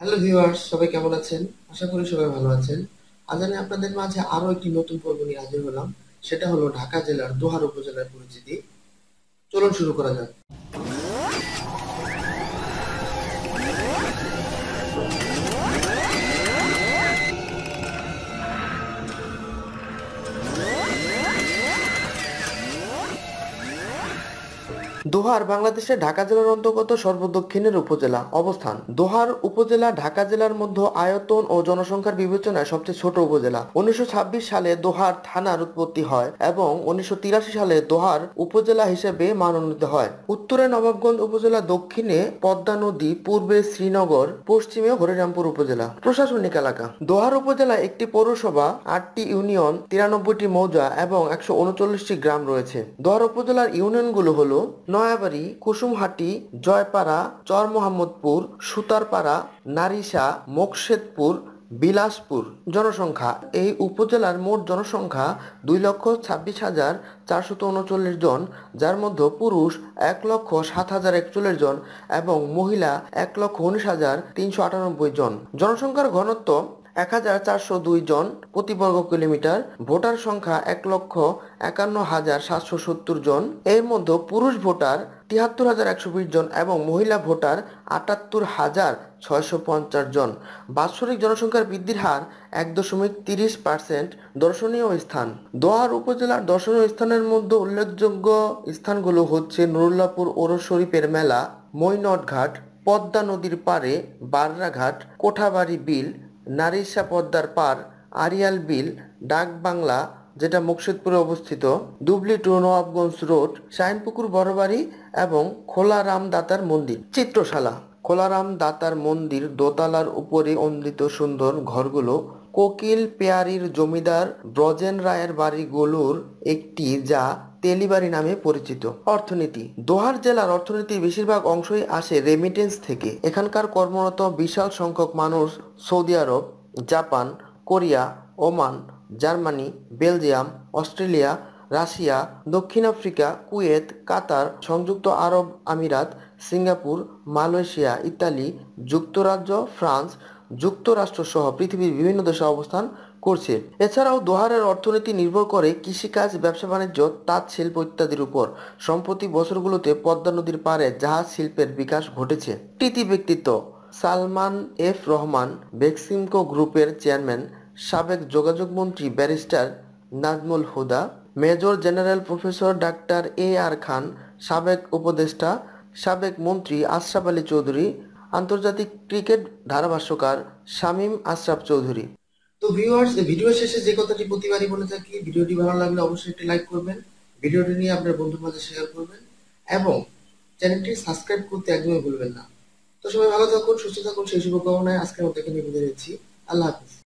hello viewers সবাই কেমন আছেন আশা করি সবাই ভালো আছেন আজ আমি আপনাদের মাঝে আরও একটি নতুন পর্ব নিয়ে হাজির হলাম সেটা হলো ঢাকা জেলার দোহার উপজেলার পরিচিতি চলুন শুরু করা যাক দোহার বাংলাদেশের ঢাকা জেলার অন্তর্গত সর্বদক্ষিণের উপজেলা অবস্থান দোহার উপজেলা ঢাকা জেলার মধ্যে আয়তন ও জনসংখ্যার বিবেচনায় সবচেয়ে ছোট উপজেলা উনিশশো সালে দোহার থানার উৎপত্তি হয় এবং উনিশশো সালে দোহার উপজেলা হিসেবে মানোনীত হয় উত্তরে নবাবগঞ্জ উপজেলা দক্ষিণে পদ্মা নদী পূর্বে শ্রীনগর পশ্চিমে হরিরামপুর উপজেলা প্রশাসনিক এলাকা দোহার উপজেলা একটি পৌরসভা আটটি ইউনিয়ন তিরানব্বইটি মৌজা এবং একশো গ্রাম রয়েছে দোহার উপজেলার ইউনিয়নগুলো হলো নয়াবাড়ি কুসুমহাটি জয়পাড়া চর মোহাম্মদপুর সুতারপাড়া নারিসা মোকশেদপুর বিলাসপুর জনসংখ্যা এই উপজেলার মোট জনসংখ্যা দুই লক্ষ ছাব্বিশ হাজার চারশত উনচল্লিশ জন যার মধ্যে পুরুষ এক লক্ষ সাত হাজার একচল্লিশ জন এবং মহিলা এক লক্ষ উনিশ হাজার তিনশো আটানব্বই জন জনসংখ্যার ঘনত্ব এক হাজার চারশো দুই জন প্রতি বর্গ কিলোমিটার ভোটার সংখ্যা এক লক্ষ একান্ন হাজার সাতশো সত্তর জন এর মধ্যে পুরুষ ভোটার তিয়াত্তর হাজার একশো বিশ জন এবং মহিলা ভোটার আটাত্তর হাজার ছয়শো পঞ্চাশ জন বাৎসরিক জনসংখ্যার বৃদ্ধির হার এক দশমিক তিরিশ পার্সেন্ট দর্শনীয় স্থান দোয়ার উপজেলার দর্শনীয় স্থানের মধ্যে উল্লেখযোগ্য স্থানগুলো হচ্ছে নুরুল্লাপুর ওর শরীফের মেলা মৈনট ঘাট পদ্মা নদীর পারে বার্রাঘাট কোঠাবাড়ি বিল নারিশা পদ্মার পার আরিয়াল বিল ডাক বাংলা যেটা মুর্শিদপুরে অবস্থিত দুবলি টু নবাবগঞ্জ রোড শাহিনপুকুর বড়বাড়ি এবং খোলারাম দাতার মন্দির চিত্রশালা খোলারাম দাতার মন্দির দোতলার উপরে অন্দিত সুন্দর ঘরগুলো কোকিল পেয়ারির জমিদার ব্রজেন রায়ের বাড়িগুলোর একটি যা তেলিবাড়ি নামে পরিচিত অর্থনীতি দোহার জেলার অর্থনীতির বেশিরভাগ অংশই আসে রেমিটেন্স থেকে এখানকার কর্মরত বিশাল সংখ্যক মানুষ Saudi Arab Japan Korea Oman Germany Belgium Australia Russia দক্ষিণ আফ্রিকা কুয়েত কাতার সংযুক্ত আরব আমিরাত সিঙ্গাপুর মালয়েশিয়া ইতালি যুক্তরাজ্য ফ্রান্স যুক্তরাষ্ট্র সহ পৃথিবীর বিভিন্ন দেশে অবস্থান করছে এছাড়াও দোহারের অর্থনীতি নির্ভর করে কৃষিকাজ ব্যবসা বাণিজ্য তাঁত শিল্প ইত্যাদির উপর সম্প্রতি বছরগুলোতে পদ্মা নদীর পারে জাহাজ শিল্পের বিকাশ ঘটেছে তৃতি ব্যক্তিত্ব সালমান এফ রহমান বেক্সিমকো গ্রুপের চেয়ারম্যান সাবেক যোগাযোগ মন্ত্রী barrister Nazmul Huda major general professor doctor A R Khan সাবেক উপদেষ্টা সাবেক মন্ত্রী আশরাফ আলী চৌধুরী আন্তর্জাতিক ক্রিকেট ধারাভাষ্যকার শামীম আশরাফ চৌধুরী তো ভিউয়ার্স ভিডিও শেষে যে কথাটি প্রতিবারই বলে থাকি ভিডিওটি ভালো লাগলে অবশ্যই একটি লাইক করবেন ভিডিওটি নিয়ে আপনার বন্ধুর মাঝে শেয়ার করবেন এবং চ্যানেলটি সাবস্ক্রাইব করতে একদমই ভুলবেন না তো সবাই ভালো থাকুন সুস্থ থাকুন সেই শুভকামনায় আজকের মতো এখানে বিদায় নিচ্ছি আল্লাহ হাফিজ